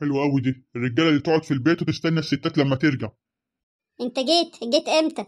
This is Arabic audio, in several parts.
حلوة قوي دي الرجالة اللي تقعد في البيت وتستنى الستات لما ترجع انت جيت جيت امتى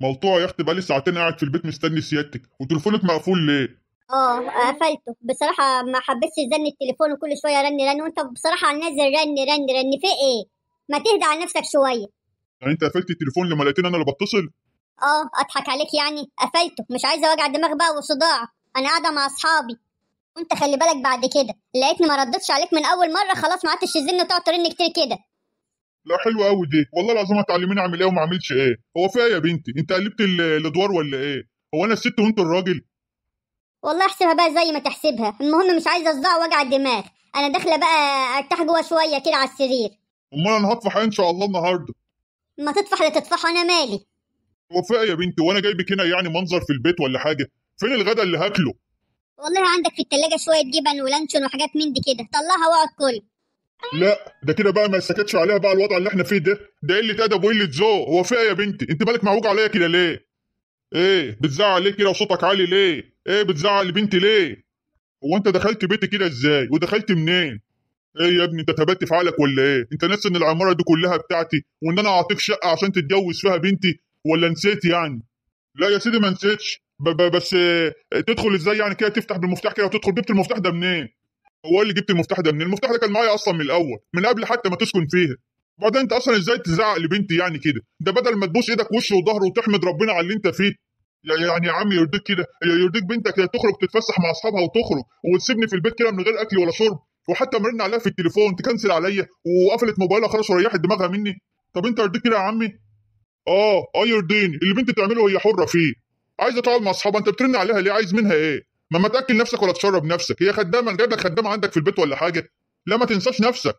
مقطوع يا اختي بقالي ساعتين قاعد في البيت مستني سيادتك وتليفونك مقفول ليه اه قفلته بصراحة ما حبيتش زن التليفون وكل شوية رن رن وانت بصراحة نازل رن رن رن في ايه ما تهدى على نفسك شوية يعني انت قفلت التليفون لما لقيتني انا اللي بتصل اه اضحك عليك يعني قفلته مش عايزة وجع دماغ بقى وصداع انا قاعدة مع اصحابي وانت خلي بالك بعد كده لقيتني ما ردتش عليك من اول مره خلاص ما عادش تزن تقعد ترن كتير كده لا حلوه قوي دي والله العظيم هتعلميني اعمل ايه وما اعملش ايه هو فيها إيه يا بنتي انت قلبت الادوار ولا ايه هو انا الست وانت الراجل والله احسبها بقى زي ما تحسبها المهم مش عايزه صداع وجع الدماغ انا داخله بقى ارتاح جوه شويه كده على السرير امال انا هطفح إيه ان شاء الله النهارده ما تطفح لا تطفح انا مالي وفاء إيه يا بنتي وانا جايبك هنا يعني منظر في البيت ولا حاجه فين الغدا اللي هاكله والله عندك في التلاجة شوية جبن ولانشون وحاجات من دي كده طلعها واقعد كل لا ده كده بقى ما يسكتش عليها بقى الوضع اللي احنا فيه ده ده قله ادب وقله ذوق هو في ايه يا بنتي انت مالك معوج عليا كده ليه ايه بتزعل ليه كده وصوتك عالي ليه ايه بتزعل لبنتي ليه هو انت دخلت بيتي كده ازاي ودخلت منين ايه يا ابني انت ثبت في عقلك ولا ايه انت ناسي ان العماره دي كلها بتاعتي وان انا اعطيك شقه عشان تتجوز فيها بنتي ولا نسيت يعني لا يا سيدي ما نسيتش بس آه، تدخل ازاي يعني كده تفتح بالمفتاح كده وتدخل جبت المفتاح ده منين؟ هو اللي جبت المفتاح ده منين؟ المفتاح ده كان معايا اصلا من الاول من قبل حتى ما تسكن فيها وبعدين انت اصلا ازاي تزعق لبنتي يعني كده؟ ده بدل ما تبوس ايدك وش وظهر وتحمد ربنا على اللي انت فيه يعني يا عم يرضيك كده يرضيك بنتك تخرج تتفسح مع اصحابها وتخرج وتسيبني في البيت كده من غير اكل ولا شرب وحتى مرن عليها في التليفون تكنسل عليا وقفلت موبايلها خلاص وريحت دماغها مني طب انت يرضيك كده يا عمي اه اه يرضيني اللي بنتي تعمله هي حره فيه عايزه تقعد مع اصحابها انت بترن عليها ليه عايز منها ايه ما ما تاكل نفسك ولا تشرب نفسك هي خدامه جايب لك خدامه عندك في البيت ولا حاجه لا ما تنساش نفسك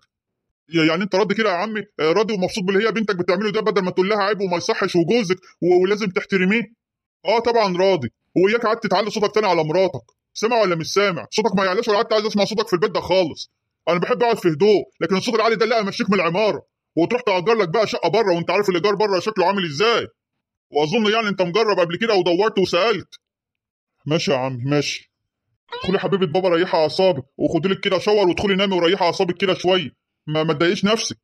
يعني انت راضي كده يا عمي آه، راضي ومبسوط باللي هي بنتك بتعمله ده بدل ما تقول لها عيب وما يصحش وجوزك ولازم تحترميه اه طبعا راضي وإياك قعدت تعلي صوتك تاني على مراتك سامع ولا مش سامع صوتك ما يعلاش ولا قعدت عايز اسمع صوتك في البيت ده خالص انا بحب اقعد في هدوء لكن الصوت العالي ده لا امشيك من العماره وتروح تأجر لك بقى شقه بره وانت عارف الايجار بره شكله عامل ازاي واظن يعني انت مجرب قبل كده ودورت وسالت ماشي يا عمي ماشي ادخلي حبيبه بابا ريحي اعصابك وخدي لك كده شاور وادخلي نامي وريحي اعصابك كده شويه ما ما تضايقيش نفسك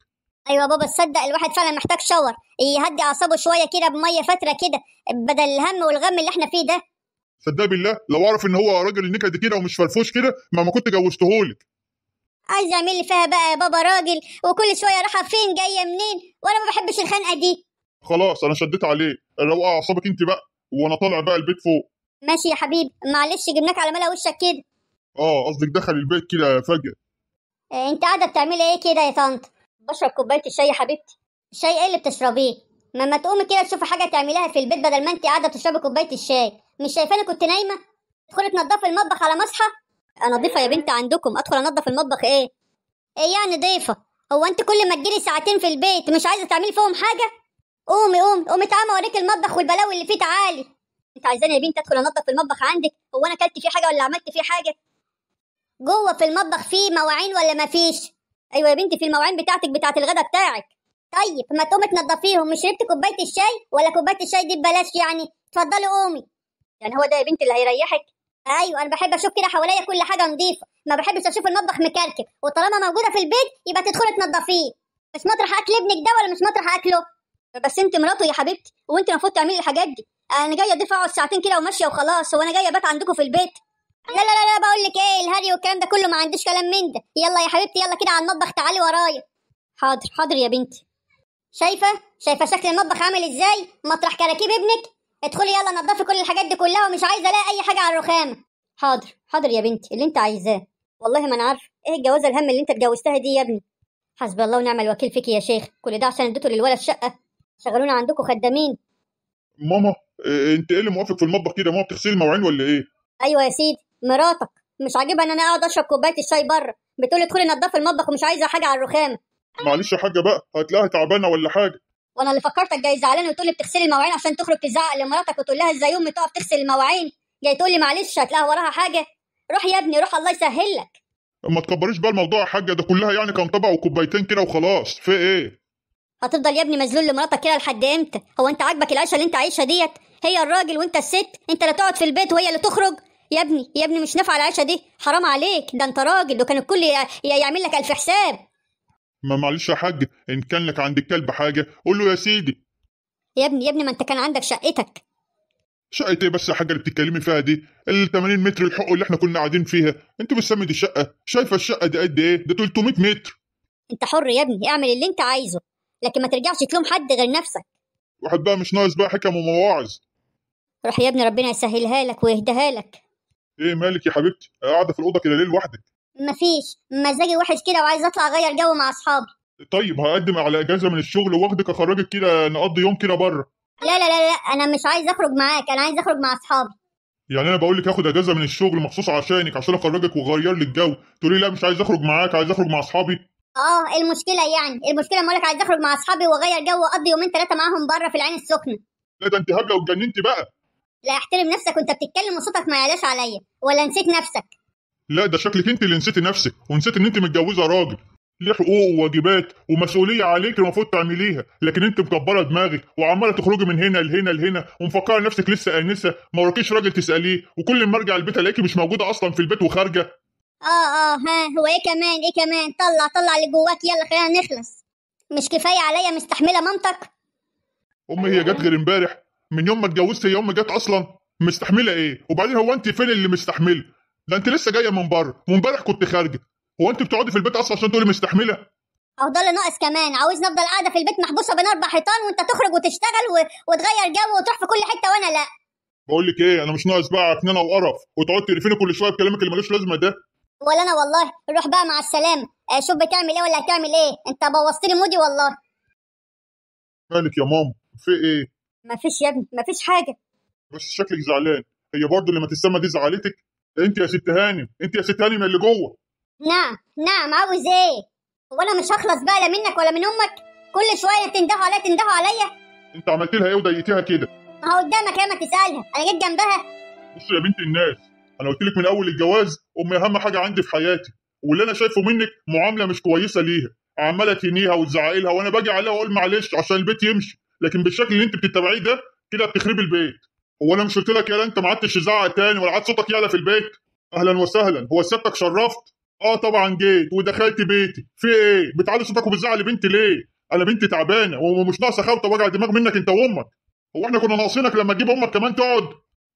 ايوه بابا تصدق الواحد فعلا محتاج شاور يهدي اعصابه شويه كده بميه فتره كده بدل الهم والغم اللي احنا فيه ده صدق بالله لو اعرف ان هو راجل النكد كده ومش فرفوش كده ما ما كنت جوزتهولك عايز اعمل لي فيها بقى يا بابا راجل وكل شويه رايحه فين جايه منين وانا ما بحبش الخنقه دي خلاص انا شديت عليه روقي آه، اعصابك انت بقى وانا طالع بقى البيت فوق ماشي يا حبيبي معلش جبناك على ملا وشك كده اه قصدك دخل البيت كده فجأة إيه انت قاعده بتعملي ايه كده يا طنط بشرب كوبايه الشاي يا حبيبتي الشاي ايه اللي بتشربيه ما ما تقومي كده تشوفي حاجه تعمليها في البيت بدل ما انت قاعده بتشربي كوبايه الشاي مش شايفاني كنت نايمه تدخلي تنضفي المطبخ على انا ضيفه يا بنت عندكم ادخل انضف المطبخ ايه ايه يعني ضيفه هو انت كل ما تجيلي ساعتين في البيت مش عايزه تعملي فيهم حاجه قومي قومي قومي تعالى اوريك المطبخ والبلاوي اللي فيه تعالي انت عايزاني يا بنتي ادخل انضف المطبخ عندك هو انا اكلت فيه حاجه ولا عملت فيه حاجه جوه في المطبخ فيه مواعين ولا مفيش ايوه يا بنتي في المواعين بتاعتك بتاعت الغدا بتاعك طيب ما تقومي تنضفيهم مش شربت كوبايه الشاي ولا كوبايه الشاي دي ببلاش يعني اتفضلي قومي يعني هو ده يا بنتي اللي هيريحك ايوه انا بحب اشوف كده حواليا كل حاجه نظيفه ما بحبش اشوف المطبخ مكركب وطالما موجوده في البيت يبقى تدخلي تنضفيه مش مطرح اكل ابنك ده ولا مش مطرح اكله بس انت مراته يا حبيبتي وانت المفروض تعملي الحاجات دي انا جايه اضيف اقعد ساعتين كده وماشيه وخلاص وانا جايه بات عندكم في البيت لا لا لا, لا بقول لك ايه الهري والكلام ده كله ما عنديش كلام من ده يلا يا حبيبتي يلا كده على المطبخ تعالي ورايا حاضر حاضر يا بنتي شايفه شايفه شكل المطبخ عامل ازاي مطرح كراكيب ابنك ادخلي يلا نضفي كل الحاجات دي كلها ومش عايزه الاقي اي حاجه على الرخامه حاضر حاضر يا بنتي اللي انت عايزاه والله ما انا عارفه ايه الجوازه الهم اللي انت اتجوزتها دي يا ابني حسبي الله ونعم الوكيل فيك يا شيخ كل ده عشان اديته للولد شقه شغلونا عندكم خدامين ماما إيه، إيه، انت ايه اللي موافق في المطبخ كده ماما بتغسلي المواعين ولا ايه ايوه يا سيدي مراتك مش عاجبها ان انا اقعد اشرب كوبايه الشاي بره بتقولي ادخلي نضفي المطبخ ومش عايزه حاجه على الرخام معلش يا حاجه بقى هتلاقيها تعبانه ولا حاجه وانا اللي فكرتك جاي زعلان وتقولي بتغسلي المواعين عشان تخرج تزعق لمراتك وتقول لها ازاي امي تقف تغسل المواعين جاي تقولي معلش هتلاقيها وراها حاجه روح يا ابني روح الله يسهل لك ما تكبريش بقى الموضوع يا حاجه ده كلها يعني كان طبق وكوبايتين كده وخلاص في ايه هتفضل يا ابني مذلول لمراتك كده لحد امتى هو انت عاجبك العيشه اللي انت عايشها ديت هي الراجل وانت الست انت لا تقعد في البيت وهي اللي تخرج يا ابني يا ابني مش نافعه العيشه دي حرام عليك ده انت راجل وكان الكل يعمل لك الف حساب ما معلش يا حاج ان كان لك عند الكلب حاجه قول له يا سيدي يا ابني يا ابني ما انت كان عندك شقتك شقه ايه بس يا حاجه اللي بتتكلمي فيها دي ال 80 متر الحقوق اللي احنا كنا قاعدين فيها انت مش دي الشقه شايفه الشقه دي قد ايه ده 300 متر انت حر يا ابني اعمل اللي انت عايزه لكن ما ترجعش تلوم حد غير نفسك واحد بقى مش ناقص بقى حكم ومواعظ روح يا ابني ربنا يسهلها لك ويهديها لك ايه مالك يا حبيبتي قاعده في الاوضه كده ليه لوحدك مفيش مزاجي وحش كده وعايز اطلع اغير جو مع اصحابي طيب هقدم على اجازه من الشغل واخدك اخرجك كده نقضي يوم كده بره لا لا لا لا انا مش عايز اخرج معاك انا عايز اخرج مع اصحابي يعني انا بقول لك اخد اجازه من الشغل مخصوص عشانك عشان اخرجك واغير لك الجو تقولي لا مش عايز اخرج معاك عايز اخرج مع اصحابي اه المشكله يعني المشكله مالك لك عايز اخرج مع اصحابي واغير جو واقضي يومين ثلاثه معاهم بره في العين السخنه لا ده انت هبله واتجننتي بقى لا احترم نفسك وانت بتتكلم وصوتك ما يعلاش عليا ولا نسيت نفسك لا ده شكلك انت اللي نسيتي نفسك ونسيت ان انت متجوزه راجل ليه حقوق وواجبات ومسؤوليه عليك المفروض تعمليها لكن انت مكبره دماغك وعماله تخرجي من هنا لهنا لهنا ومفكره نفسك لسه انسه ما وراكيش راجل تساليه وكل ما ارجع البيت الاقيكي مش موجوده اصلا في البيت وخارجه اه اه ها هو ايه كمان ايه كمان طلع طلع اللي جواك يلا خلينا نخلص مش كفايه عليا مستحمله مامتك امي هي جت غير امبارح من يوم ما اتجوزت هي امي جت اصلا مستحمله ايه وبعدين هو انت فين اللي مستحمله ده انت لسه جايه من بره وامبارح كنت خارجه هو انت بتقعدي في البيت اصلا عشان تقولي مستحمله اهو ده اللي ناقص كمان عاوزني افضل قاعده في البيت محبوسه بين اربع حيطان وانت تخرج وتشتغل و... وتغير جو وتروح في كل حته وانا لا بقول لك ايه انا مش ناقص بقى عكنانه وقرف وتقعد تقرفيني كل شويه بكلامك اللي ملوش لازمه ده ولا انا والله روح بقى مع السلامه آه، شوف بتعمل ايه ولا هتعمل ايه انت بوظت لي مودي والله مالك يا ماما في ايه مفيش يا ابني مفيش حاجه بس شكلك زعلان هي برضه لما تسمى دي زعلتك انت يا ست هانم انت يا ست هانم اللي جوه نعم نعم عاوز ايه هو انا مش هخلص بقى لا منك ولا من امك كل شويه تندهوا عليا تندهوا عليا انت عملت لها ايه وضيقتيها كده ما هو قدامك ياما تسالها انا جيت جنبها بصي يا بنت الناس انا قلت لك من اول الجواز امي اهم حاجه عندي في حياتي واللي انا شايفه منك معامله مش كويسه ليها عماله تهنيها وتزعق لها وانا باجي عليها واقول معلش عشان البيت يمشي لكن بالشكل اللي انت بتتبعيه ده كده بتخربي البيت هو انا مش قلت لك يا انت ما عدتش تزعق تاني ولا عاد صوتك يعلى في البيت اهلا وسهلا هو سيادتك شرفت اه طبعا جيت ودخلت بيتي في ايه بتعلي صوتك وبتزعق لبنتي ليه انا بنتي تعبانه ومش ناقصه خوته وجع دماغ منك انت وامك هو احنا كنا ناقصينك لما تجيب امك كمان تقعد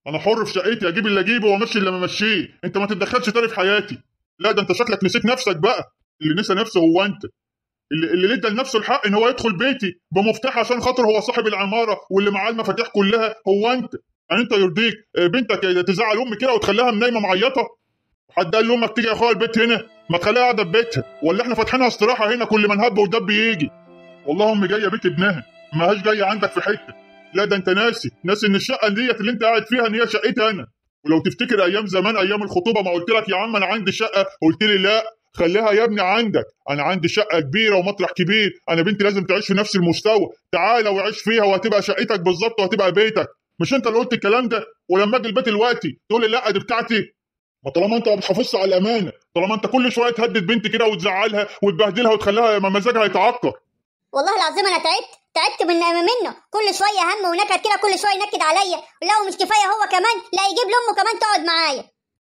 انا حر في شقتي اجيب اللي اجيبه وامشي اللي ممشيه انت ما تتدخلش تاني في حياتي لا ده انت شكلك نسيت نفسك بقى اللي نسى نفسه هو انت اللي اللي ادى لنفسه الحق ان هو يدخل بيتي بمفتاح عشان خاطر هو صاحب العماره واللي معاه المفاتيح كلها هو انت يعني انت يرضيك آه، بنتك تزعل امي كده وتخليها نايمه معيطه حد قال لامك تيجي يا اخويا البيت هنا ما تخليها قاعده في بيتها ولا احنا فاتحينها استراحه هنا كل ما نهب ودب يجي والله امي جايه بيت ابنها ما هاش جايه عندك في حته لا ده انت ناسي ناسي ان الشقه ديت اللي انت قاعد فيها ان هي شقتي انا ولو تفتكر ايام زمان ايام الخطوبه ما قلت لك يا عم انا عندي شقه قلت لي لا خليها يا ابني عندك انا عندي شقه كبيره ومطرح كبير انا بنتي لازم تعيش في نفس المستوى تعالى وعيش فيها وهتبقى شقتك بالظبط وهتبقى بيتك مش انت اللي قلت الكلام ده ولما اجي البيت دلوقتي تقول لي لا دي بتاعتي ما طالما انت ما بتحافظش على الامانه طالما انت كل شويه تهدد بنتي كده وتزعلها وتبهدلها وتخليها مزاجها يتعكر والله العظيم انا تعبت تعبت من منه كل شويه هم ونكد كده كل شويه ينكد عليا ولو مش كفايه هو كمان لا يجيب لامه كمان تقعد معايا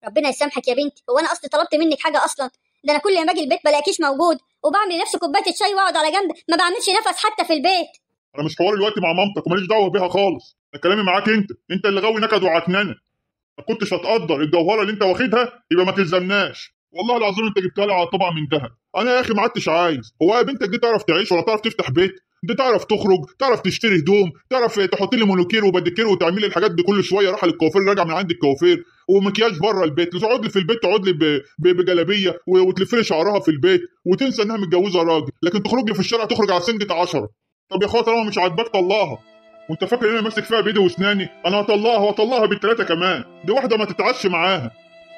ربنا يسامحك يا بنتي هو انا اصلي طلبت منك حاجه اصلا ده انا كل ما اجي البيت بلاقيكيش موجود وبعمل لنفسي كوبايه الشاي واقعد على جنب ما بعملش نفس حتى في البيت انا مش حواري دلوقتي مع مامتك وماليش دعوه بيها خالص ده كلامي معاك انت انت اللي غاوي نكد وعتنانة ما كنتش هتقدر الجوهره اللي انت واخدها يبقى ما تلزمناش والله العظيم انت جبتها لي على طبعا من ذهب انا يا اخي ما عدتش عايز هو يا بنتك دي تعرف تعيش ولا تعرف تفتح بيت انت تعرف تخرج تعرف تشتري هدوم تعرف تحط لي مونوكير وبديكير وتعمل الحاجات دي كل شويه راح للكوافير راجع من عند الكوافير ومكياج بره البيت تقعد لي في البيت تقعد لي بجلابيه وتلف لي شعرها في البيت وتنسى انها متجوزه راجل لكن تخرج لي في الشارع تخرج على سنجه 10 طب يا اخويا طالما مش عاجباك طلعها وانت فاكر ان انا ماسك فيها بايدي واسناني انا هطلعها وهطلعها بالثلاثه كمان دي واحده ما تتعش معاها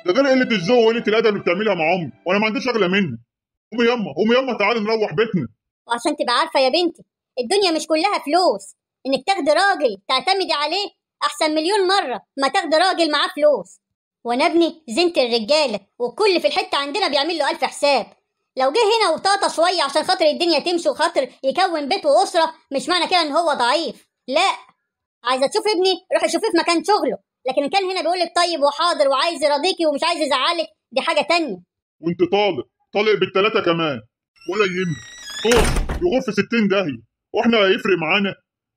ده غير قله الذوق وقله الادب اللي بتعملها مع امي وانا ما عنديش اغلى منها قومي يما قومي يما تعالي نروح بيتنا وعشان تبقى عارفه يا بنتي الدنيا مش كلها فلوس انك تاخدي راجل تعتمدي عليه احسن مليون مره ما تاخدي راجل معاه فلوس وانا ابني زنت الرجاله والكل في الحته عندنا بيعمل له الف حساب لو جه هنا وطاطا شويه عشان خاطر الدنيا تمشي وخاطر يكون بيت واسره مش معنى كده ان هو ضعيف لا عايزه تشوف ابني روحي شوفيه في مكان شغله لكن كان هنا بيقول لك طيب وحاضر وعايز يراضيكي ومش عايز يزعلك دي حاجه تانية وانت طالق طالق بالثلاثه كمان ولا يهمك طول في 60 داهيه واحنا هيفرق معانا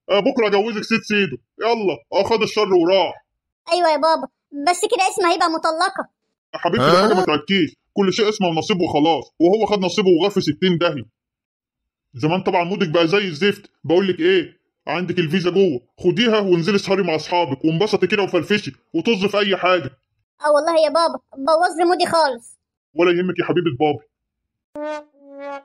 آه، بكره اجوزك ست سيده يلا اه خد الشر وراح ايوه يا بابا بس كده اسمها هيبقى مطلقه يا حبيبتي أه؟ حاجه ما تعبكيش كل شيء اسمه ونصيبه وخلاص وهو خد نصيبه في 60 دهي زمان طبعا مودك بقى زي الزفت بقول لك ايه عندك الفيزا جوه خديها وانزلي اسهري مع اصحابك وانبسطي كده وفرفشي وطز في اي حاجه اه والله يا بابا بوظ لي مودي خالص ولا يهمك يا حبيبه بابا